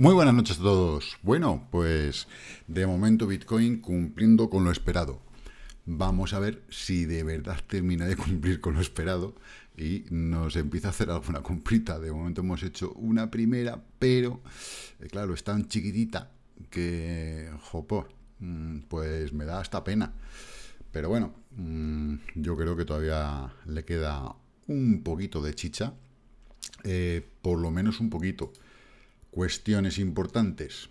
Muy buenas noches a todos. Bueno, pues de momento Bitcoin cumpliendo con lo esperado vamos a ver si de verdad termina de cumplir con lo esperado y nos empieza a hacer alguna comprita. De momento hemos hecho una primera, pero eh, claro, es tan chiquitita que, jopo, mm, pues me da hasta pena. Pero bueno, mm, yo creo que todavía le queda un poquito de chicha, eh, por lo menos un poquito. Cuestiones importantes,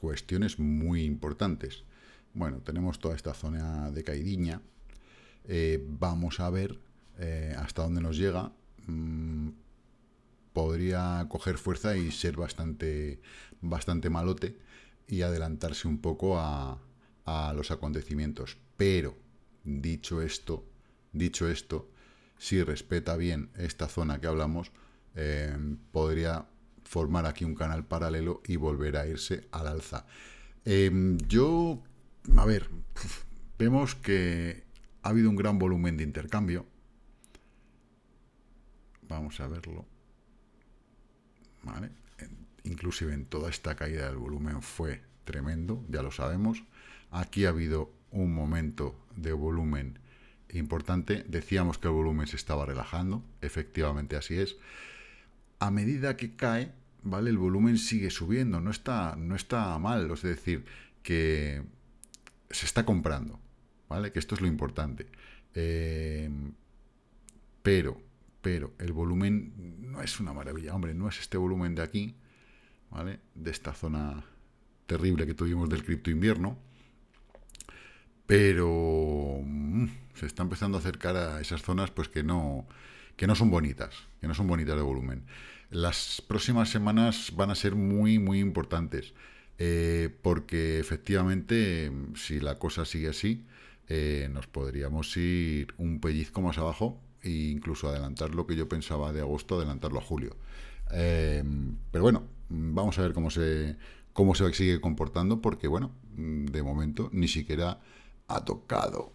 cuestiones muy importantes. Bueno, tenemos toda esta zona de caidiña. Eh, vamos a ver eh, hasta dónde nos llega. Mm, podría coger fuerza y ser bastante, bastante malote y adelantarse un poco a, los acontecimientos. Pero, dicho esto, dicho esto, si respeta bien esta zona que hablamos, eh, podría formar aquí un canal paralelo y volver a irse al alza. yo a ver, vemos que ha habido un gran volumen de intercambio. Vamos a verlo. Inclusive en toda esta caída del volumen fue tremendo, ya lo sabemos. Aquí ha habido un momento de volumen importante. Decíamos que el volumen se estaba relajando, efectivamente así es. A medida que cae, ¿vale? El volumen sigue subiendo, no está, no está mal. Es decir, que se está comprando, ¿vale? Que esto es lo importante. Em, pero, pero, el volumen no es una maravilla, hombre, no es este volumen de aquí, ¿vale? De esta zona terrible que tuvimos del cripto invierno, pero mm, se está empezando a acercar a esas zonas pues que no, que no son bonitas, que no son bonitas de volumen. Las próximas semanas van a ser muy, muy importantes. Eh, porque efectivamente si la cosa sigue así, eh, nos podríamos ir un pellizco más abajo e incluso adelantar lo que yo pensaba de agosto, adelantarlo a julio. Eh, pero bueno, vamos a ver cómo se, cómo se sigue comportando, porque bueno, de momento ni siquiera ha tocado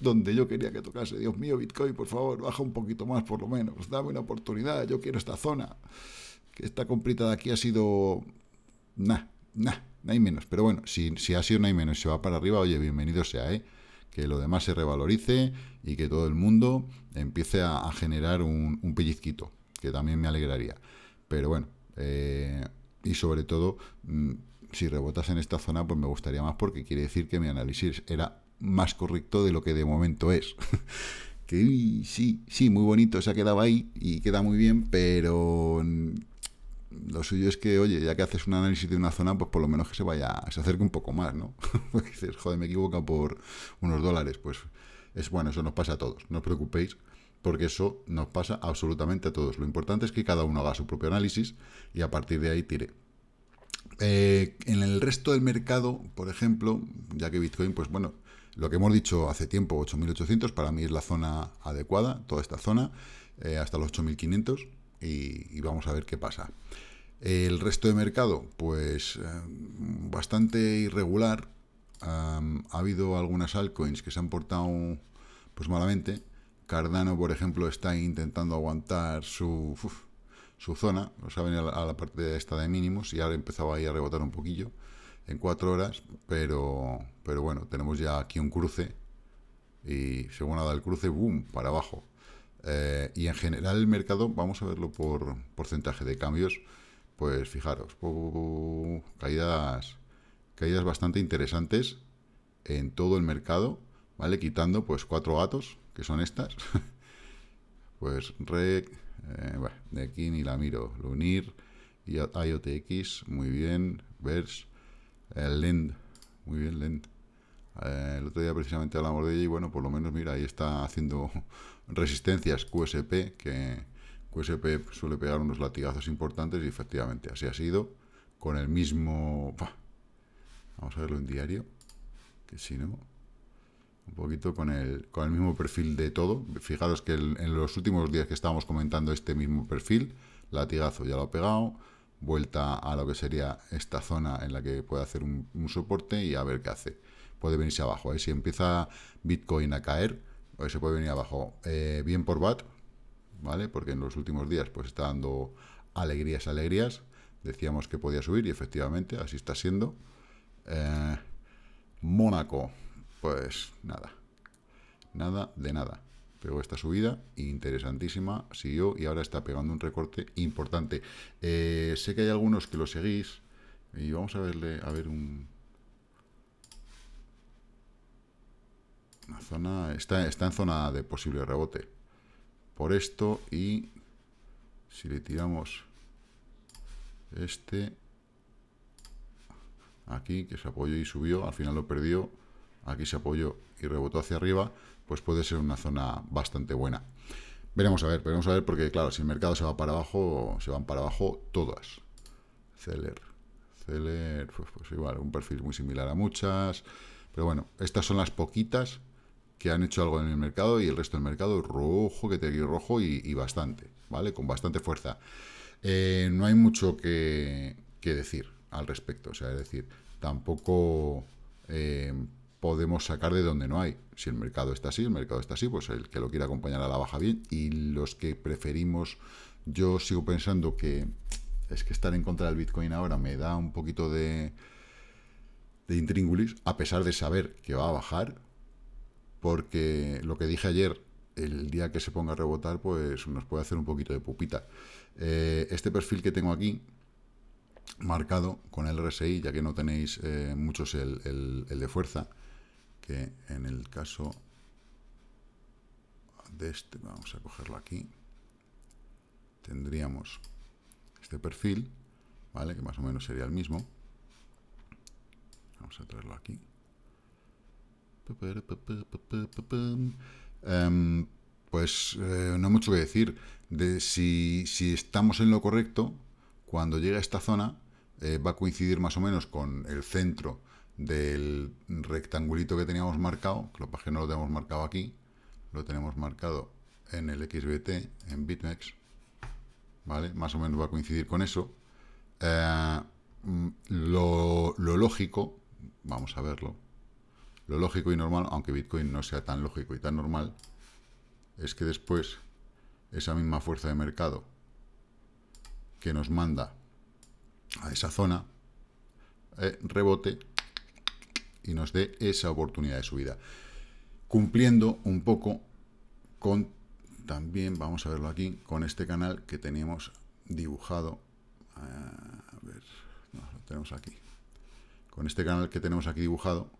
donde yo quería que tocase. Dios mío, Bitcoin, por favor, baja un poquito más, por lo menos. Dame una oportunidad, yo quiero esta zona. Que esta comprita de aquí ha sido Nah, nah, no hay menos. Pero bueno, si, si ha sido no hay menos y se va para arriba, oye, bienvenido sea, ¿eh? Que lo demás se revalorice y que todo el mundo empiece a, generar un, pellizquito, que también me alegraría. Pero bueno, eh, y sobre todo, mm, si rebotas en esta zona, pues me gustaría más porque quiere decir que mi análisis era más correcto de lo que de momento es. que sí, sí, muy bonito, se ha quedado ahí y queda muy bien, pero lo suyo es que, oye, ya que haces un análisis de una zona, pues por lo menos que se vaya, se acerque un poco más, ¿no? Porque dices, joder, me equivoca por unos dólares. Pues es bueno, eso nos pasa a todos, no os preocupéis, porque eso nos pasa absolutamente a todos. Lo importante es que cada uno haga su propio análisis y a partir de ahí tire. Eh, en el resto del mercado, por ejemplo, ya que Bitcoin, pues bueno, lo que hemos dicho hace tiempo, 8.800, para mí es la zona adecuada, toda esta zona, eh, hasta los 8.500, y vamos a ver qué pasa. El resto de mercado, pues eh, bastante irregular. ha habido algunas altcoins que se han portado pues malamente. Cardano, por ejemplo, está intentando aguantar su, su zona, o saben a la parte de esta de mínimos y ahora empezaba ahí a rebotar un poquillo en cuatro horas, pero, bueno, tenemos ya aquí un cruce y según ha dado el cruce, boom, para abajo. Eh, y en general el mercado, vamos a verlo por porcentaje de cambios, pues fijaros, caídas, caídas bastante interesantes en todo el mercado, ¿vale? Quitando pues cuatro gatos, que son estas. pues REC, de eh, aquí ni la miro, Lunir, IOTX, muy bien, VERS, el eh, LEND, muy bien LEND. Eh, el otro día precisamente hablamos de ella y bueno, por lo menos mira, ahí está haciendo resistencias QSP que USP suele pegar unos latigazos importantes y efectivamente así ha sido. Con el mismo... Vamos a verlo en diario, que si no... Un poquito con el, con el mismo perfil de todo. Fijaros que en los últimos días que estábamos comentando este mismo perfil, latigazo ya lo ha pegado, vuelta a lo que sería esta zona en la que puede hacer un, soporte y a ver qué hace. Puede venirse abajo. Si empieza Bitcoin a caer, se puede venir abajo eh, bien por BAT, ¿vale? Porque en los últimos días pues está dando alegrías, alegrías. Decíamos que podía subir y efectivamente así está siendo. Eh, Mónaco, pues nada, nada de nada. Pegó esta subida, interesantísima, siguió y ahora está pegando un recorte importante. Eh, sé que hay algunos que lo seguís y vamos a verle, a ver un... está, está en zona de posible rebote por esto y si le tiramos este aquí que se apoyó y subió, al final lo perdió, aquí se apoyó y rebotó hacia arriba, pues puede ser una zona bastante buena. Veremos a ver, veremos a ver porque claro, si el mercado se va para abajo, se van para abajo todas. Celer, Celer, pues, pues igual, un perfil muy similar a muchas, pero bueno, estas son las poquitas que han hecho algo en el mercado y el resto del mercado rojo, que te quiero rojo y, bastante, ¿vale? Con bastante fuerza. Eh, no hay mucho que, decir al respecto, o sea, es decir, tampoco eh, podemos sacar de donde no hay. Si el mercado está así, el mercado está así, pues el que lo quiera acompañar a la baja bien y los que preferimos, yo sigo pensando que es que estar en contra del Bitcoin ahora me da un poquito de de intríngulis, a pesar de saber que va a bajar, porque lo que dije ayer, el día que se ponga a rebotar, pues nos puede hacer un poquito de pupita. Eh, este perfil que tengo aquí, marcado con el RSI, ya que no tenéis eh, muchos el, el de fuerza, que en el caso de este, vamos a cogerlo aquí, tendríamos este perfil, ¿vale? Que más o menos sería el mismo. Vamos a traerlo aquí. Em, pues no eh, no mucho que decir. si, estamos en lo correcto, cuando llega a esta zona, eh, va a coincidir más o menos con el centro del rectangulito que teníamos marcado, que lo no lo tenemos marcado aquí, lo tenemos marcado en el XBT, en BitMEX, ¿vale? Más o menos va a coincidir con eso. Eh, mm, lo lógico, vamos a verlo, lo lógico y normal, aunque Bitcoin no sea tan lógico y tan normal, es que después esa misma fuerza de mercado que nos manda a esa zona eh, rebote y nos dé esa oportunidad de subida. Cumpliendo un poco con, también vamos a verlo aquí, con este canal que teníamos dibujado. Eh, a ver, no, lo tenemos aquí. Con este canal que tenemos aquí dibujado,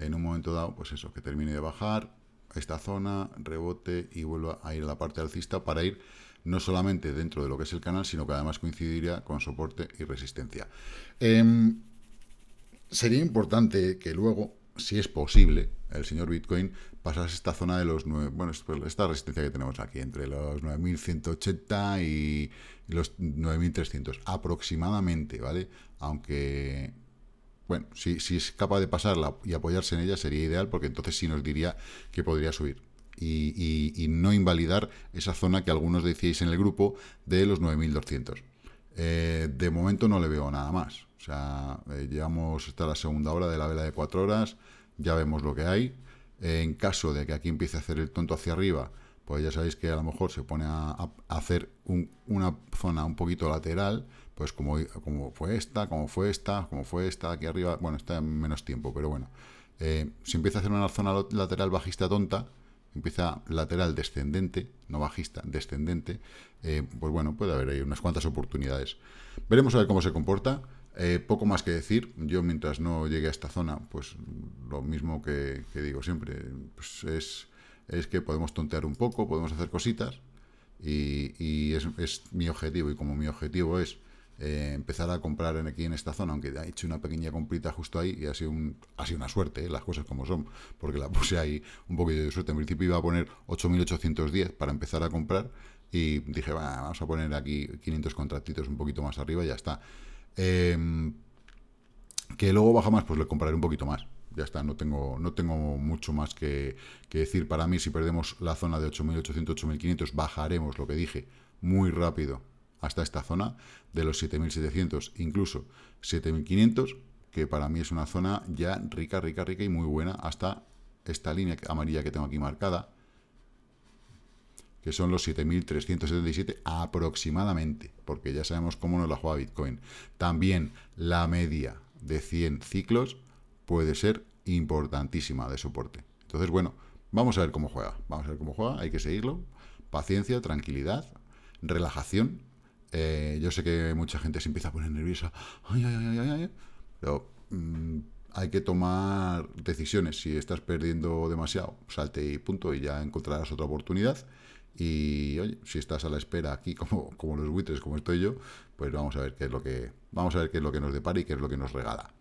en un momento dado, pues eso, que termine de bajar esta zona, rebote y vuelva a ir a la parte alcista para ir no solamente dentro de lo que es el canal, sino que además coincidiría con soporte y resistencia. Em, sería importante que luego, si es posible, el señor Bitcoin pasase esta zona de los 9, bueno, pues, esta resistencia que tenemos aquí, entre los 9.180 y los 9.300 aproximadamente, ¿vale? Aunque bueno, si, es capaz de pasarla y apoyarse en ella sería ideal porque entonces sí nos diría que podría subir. Y, no invalidar esa zona que algunos decíais en el grupo de los 9200. Eh, de momento no le veo nada más. O sea, eh, llevamos hasta la segunda hora de la vela de cuatro horas, ya vemos lo que hay. Eh, en caso de que aquí empiece a hacer el tonto hacia arriba, pues ya sabéis que a lo mejor se pone a, hacer una zona un poquito lateral, pues como, como fue esta, como fue esta, como fue esta, aquí arriba, bueno, está en menos tiempo, pero bueno. Eh, si empieza a hacer una zona lateral bajista tonta, empieza lateral descendente, no bajista, descendente, eh, pues bueno, puede haber ahí unas cuantas oportunidades. Veremos a ver cómo se comporta. Eh, poco más que decir, yo mientras no llegue a esta zona, pues lo mismo que, digo siempre, pues es, es, que podemos tontear un poco, podemos hacer cositas y, es mi objetivo y como mi objetivo es eh, empezar a comprar en, aquí en esta zona, aunque he hecho una pequeña comprita justo ahí y ha sido, ha sido una suerte, eh, las cosas como son, porque la puse ahí un poquito de suerte. En principio iba a poner 8.810 para empezar a comprar y dije, vamos a poner aquí 500 contratitos un poquito más arriba y ya está. Em, que luego baja más, pues le compraré un poquito más. Ya está, no tengo, no tengo mucho más que, que decir. Para mí, si perdemos la zona de 8.800, 8.500, bajaremos lo que dije muy rápido hasta esta zona de los 7.700, incluso 7.500, que para mí es una zona ya rica, rica, rica y muy buena, hasta esta línea amarilla que tengo aquí marcada, que son los 7.377 aproximadamente, porque ya sabemos cómo nos la juega Bitcoin. También la media de 100 ciclos puede ser importantísima de soporte. Entonces, bueno, vamos a ver cómo juega. Vamos a ver cómo juega, hay que seguirlo. Paciencia, tranquilidad, relajación, eh, yo sé que mucha gente se empieza a poner nerviosa. pero mm, hay que tomar decisiones. Si estás perdiendo demasiado, salte y punto y ya encontrarás otra oportunidad. Y oye, si estás a la espera aquí como, como los buitres, como estoy yo, pues vamos a ver qué es lo que vamos a ver qué es lo que nos depara y qué es lo que nos regala.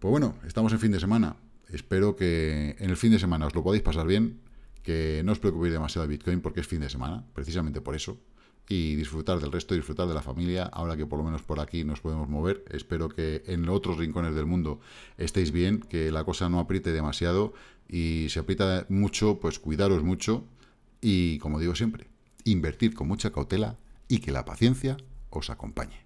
Pues bueno, estamos en fin de semana. Espero que en el fin de semana os lo podáis pasar bien, que no os preocupéis demasiado de Bitcoin porque es fin de semana, precisamente por eso y disfrutar del resto, disfrutar de la familia, ahora que por lo menos por aquí nos podemos mover. Espero que en otros rincones del mundo estéis bien, que la cosa no apriete demasiado y si aprieta mucho, pues cuidaros mucho y, como digo siempre, invertid con mucha cautela y que la paciencia os acompañe.